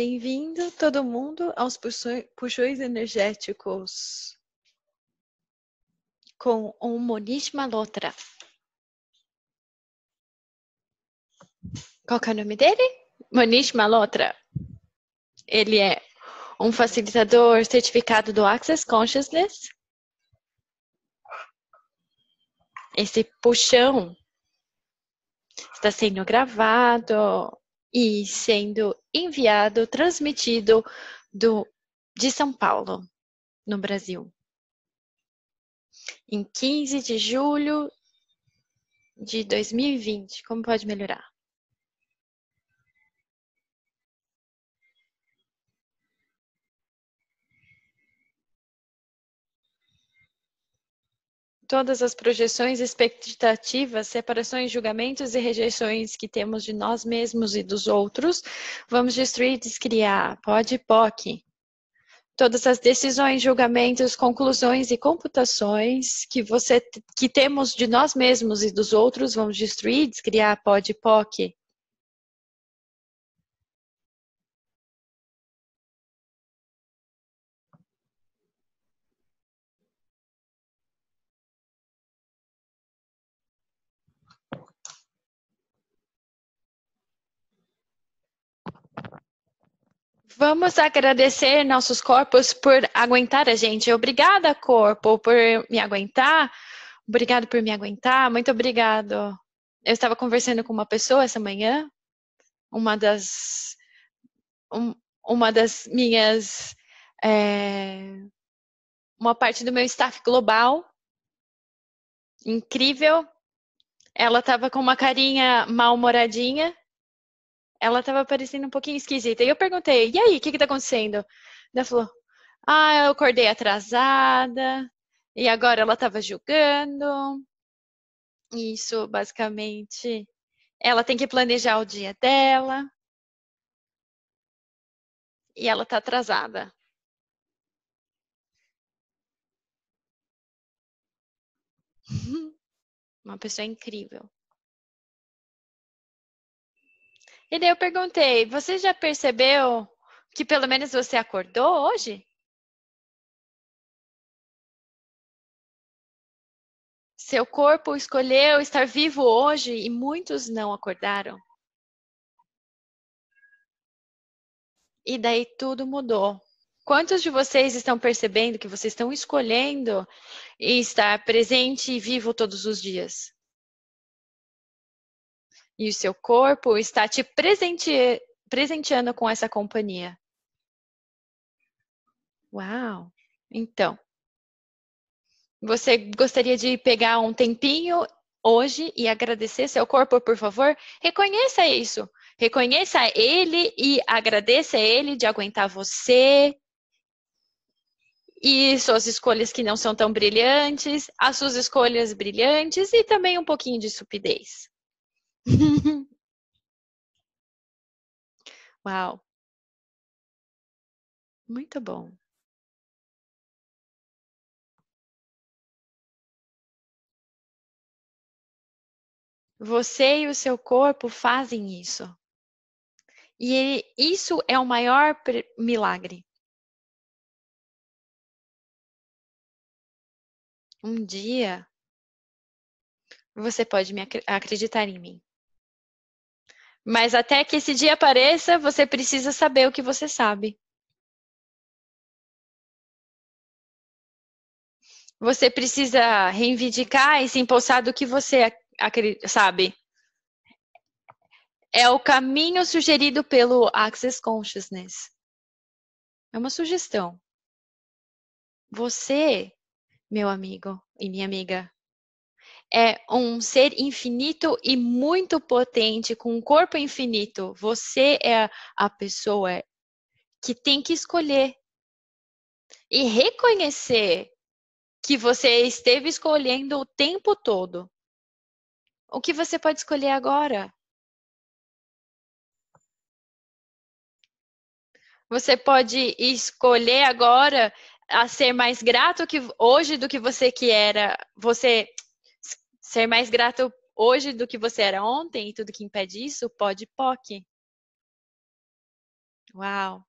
Bem-vindo, todo mundo, aos puxões energéticos com um Monish Malotra. Qual é o nome dele? Monish Malotra. Ele é um facilitador certificado do Access Consciousness. Esse puxão está sendo gravado e sendo enviado, transmitido do, de São Paulo, no Brasil. Em 15 de julho de 2020, como pode melhorar? todas as projeções, expectativas, separações, julgamentos e rejeições que temos de nós mesmos e dos outros, vamos destruir e descriar, pode POC. Todas as decisões, julgamentos, conclusões e computações que, você, que temos de nós mesmos e dos outros, vamos destruir e descriar, pode POC. Vamos agradecer nossos corpos por aguentar a gente. Obrigada, corpo, por me aguentar. Obrigado por me aguentar. Muito obrigado. Eu estava conversando com uma pessoa essa manhã, uma das um, uma das minhas é, uma parte do meu staff global incrível. Ela estava com uma carinha mal-humoradinha ela tava parecendo um pouquinho esquisita. E eu perguntei, e aí, o que que tá acontecendo? Ela falou, ah, eu acordei atrasada, e agora ela tava julgando. Isso, basicamente. Ela tem que planejar o dia dela. E ela tá atrasada. Uma pessoa incrível. E daí eu perguntei: você já percebeu que pelo menos você acordou hoje? Seu corpo escolheu estar vivo hoje e muitos não acordaram. E daí tudo mudou. Quantos de vocês estão percebendo que vocês estão escolhendo estar presente e vivo todos os dias? e o seu corpo está te presente, presenteando com essa companhia. Uau! Então, você gostaria de pegar um tempinho hoje e agradecer seu corpo, por favor? Reconheça isso. Reconheça ele e agradeça ele de aguentar você e suas escolhas que não são tão brilhantes, as suas escolhas brilhantes e também um pouquinho de estupidez. Uau! Muito bom. Você e o seu corpo fazem isso. E isso é o maior milagre. Um dia você pode me ac acreditar em mim. Mas até que esse dia apareça, você precisa saber o que você sabe. Você precisa reivindicar e se impulsar do que você sabe. É o caminho sugerido pelo Access Consciousness. É uma sugestão. Você, meu amigo e minha amiga, é um ser infinito e muito potente, com um corpo infinito. Você é a pessoa que tem que escolher e reconhecer que você esteve escolhendo o tempo todo. O que você pode escolher agora? Você pode escolher agora a ser mais grato que hoje do que você que era, você Ser mais grato hoje do que você era ontem e tudo que impede isso pode POC. Uau!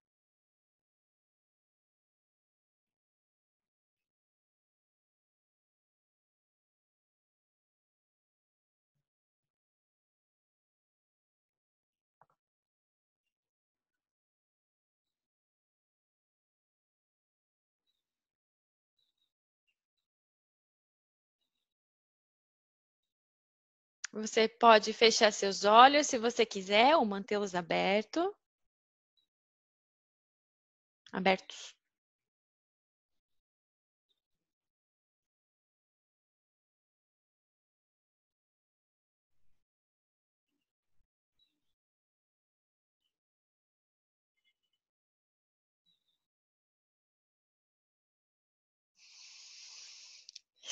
Você pode fechar seus olhos se você quiser ou mantê-los abertos. abertos.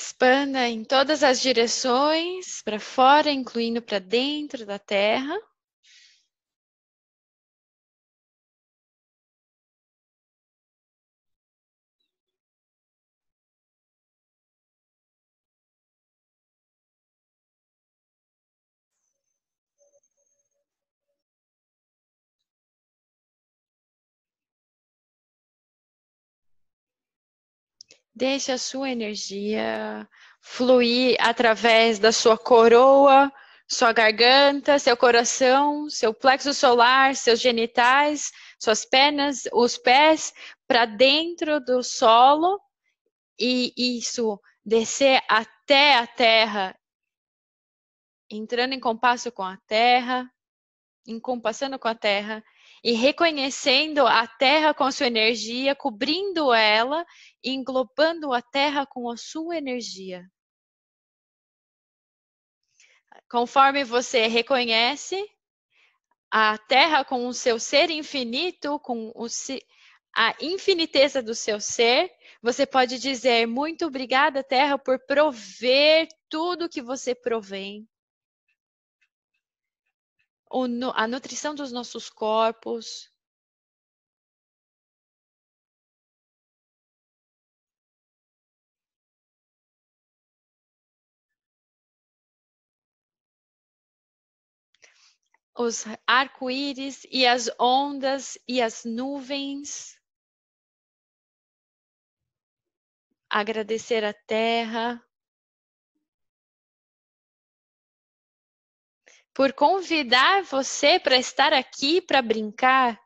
Expanda em todas as direções, para fora, incluindo para dentro da terra. Deixe a sua energia fluir através da sua coroa, sua garganta, seu coração, seu plexo solar, seus genitais, suas pernas, os pés para dentro do solo e isso descer até a terra, entrando em compasso com a terra, encompassando com a terra e reconhecendo a terra com sua energia, cobrindo ela, englobando a terra com a sua energia. Conforme você reconhece a terra com o seu ser infinito, com o, a infiniteza do seu ser, você pode dizer muito obrigada, terra, por prover tudo que você provém o, a nutrição dos nossos corpos. Os arco-íris e as ondas e as nuvens. Agradecer a terra. por convidar você para estar aqui para brincar.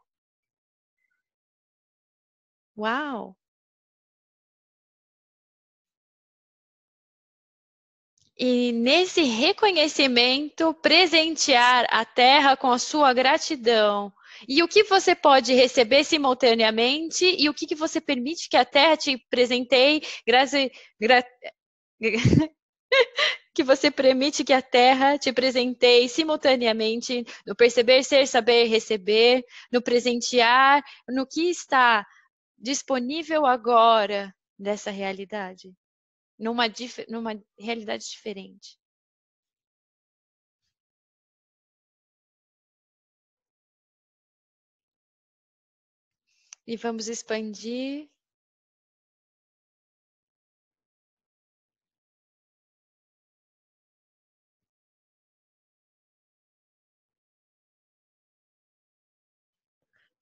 Uau! E nesse reconhecimento, presentear a Terra com a sua gratidão. E o que você pode receber simultaneamente e o que, que você permite que a Terra te presenteie grazi, gra, que você permite que a terra te presenteie simultaneamente no perceber, ser, saber, receber, no presentear, no que está disponível agora dessa realidade, numa, numa realidade diferente. E vamos expandir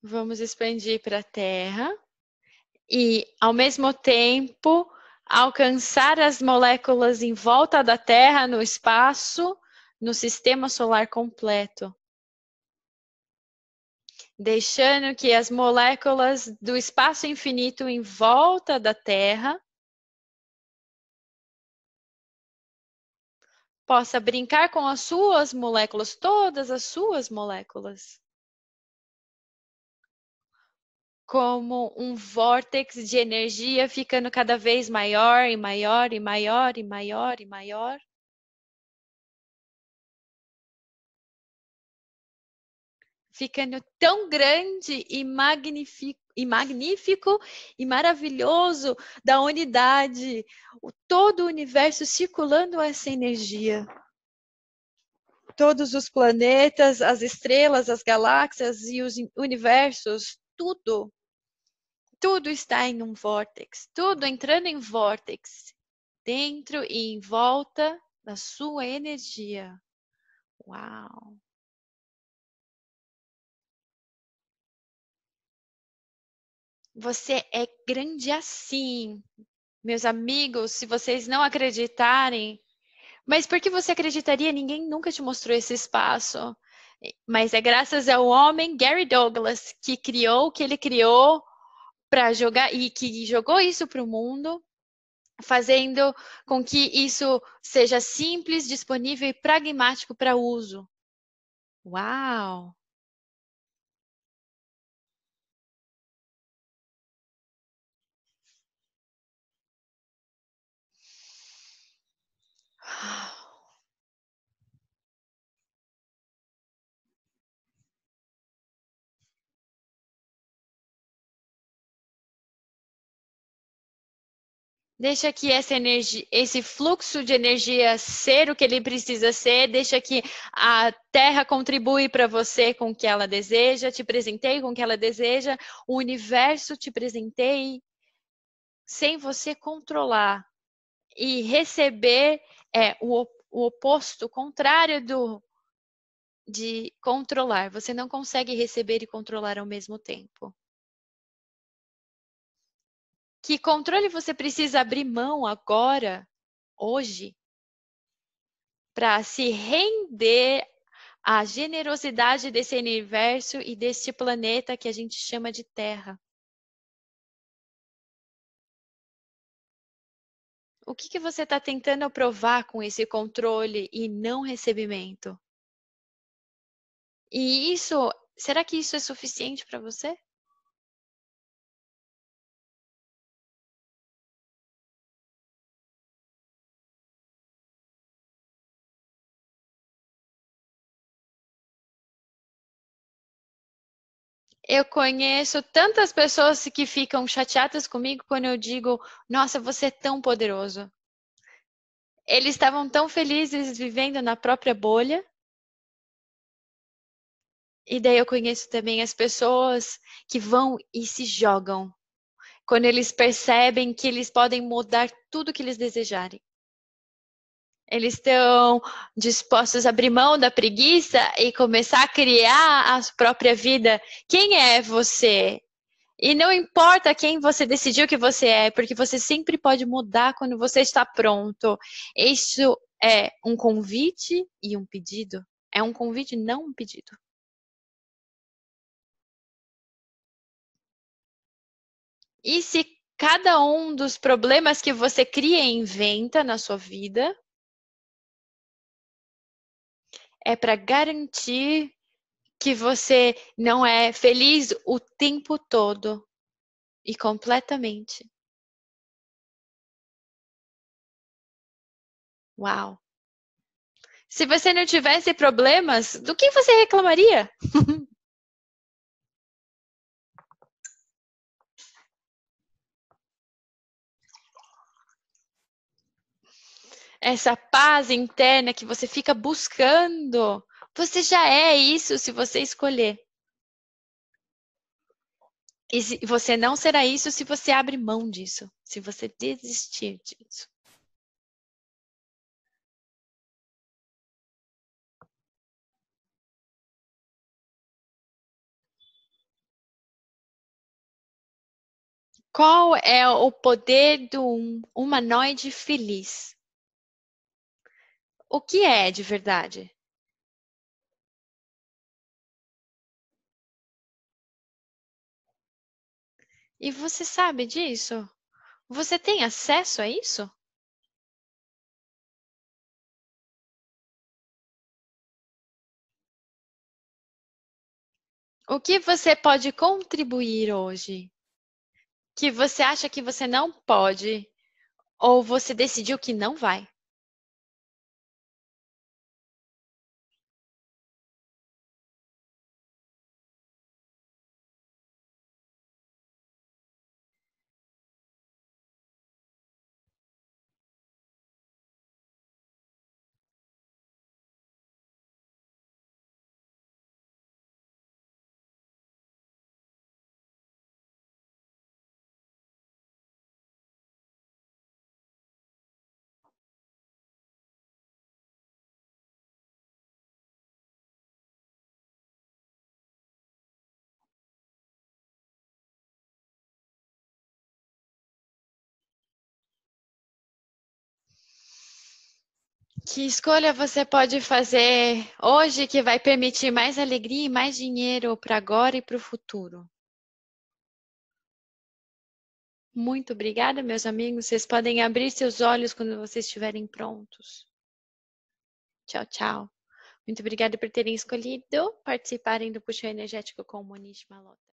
Vamos expandir para a Terra e, ao mesmo tempo, alcançar as moléculas em volta da Terra, no espaço, no sistema solar completo. Deixando que as moléculas do espaço infinito em volta da Terra possa brincar com as suas moléculas, todas as suas moléculas como um vórtex de energia ficando cada vez maior e maior e maior e maior e maior. Ficando tão grande e magnífico, e magnífico e maravilhoso da unidade, o, todo o universo circulando essa energia. Todos os planetas, as estrelas, as galáxias e os universos, tudo tudo está em um vórtex, tudo entrando em vórtex, dentro e em volta da sua energia. Uau! Você é grande assim, meus amigos. Se vocês não acreditarem, mas por que você acreditaria? Ninguém nunca te mostrou esse espaço. Mas é graças ao homem Gary Douglas que criou o que ele criou para jogar e que jogou isso para o mundo, fazendo com que isso seja simples, disponível e pragmático para uso. Uau! Wow. Deixa que essa energia, esse fluxo de energia ser o que ele precisa ser, deixa que a terra contribui para você com o que ela deseja, te presenteie com o que ela deseja, o universo te presenteie sem você controlar. E receber é o, o oposto, o contrário do de controlar. Você não consegue receber e controlar ao mesmo tempo. Que controle você precisa abrir mão agora, hoje, para se render à generosidade desse universo e deste planeta que a gente chama de Terra? O que, que você está tentando provar com esse controle e não recebimento? E isso, será que isso é suficiente para você? eu conheço tantas pessoas que ficam chateadas comigo quando eu digo: Nossa, você é tão poderoso. Eles estavam tão felizes vivendo na própria bolha. E daí eu conheço também as pessoas que vão e se jogam quando eles percebem que eles podem mudar tudo que eles desejarem. Eles estão dispostos a abrir mão da preguiça e começar a criar a própria vida. Quem é você? E não importa quem você decidiu que você é, porque você sempre pode mudar quando você está pronto. Isso é um convite e um pedido. É um convite, não um pedido. E se cada um dos problemas que você cria e inventa na sua vida é para garantir que você não é feliz o tempo todo e completamente. Uau! Se você não tivesse problemas, do que você reclamaria? essa paz interna que você fica buscando. Você já é isso se você escolher. E se, você não será isso se você abre mão disso, se você desistir disso. Qual é o poder de um humanoide feliz? o que é de verdade? E você sabe disso? Você tem acesso a isso? O que você pode contribuir hoje? Que você acha que você não pode ou você decidiu que não vai? Que escolha você pode fazer hoje que vai permitir mais alegria e mais dinheiro para agora e para o futuro? Muito obrigada, meus amigos. Vocês podem abrir seus olhos quando vocês estiverem prontos. Tchau, tchau. Muito obrigada por terem escolhido participarem do Puxão Energético com o Monish Malota.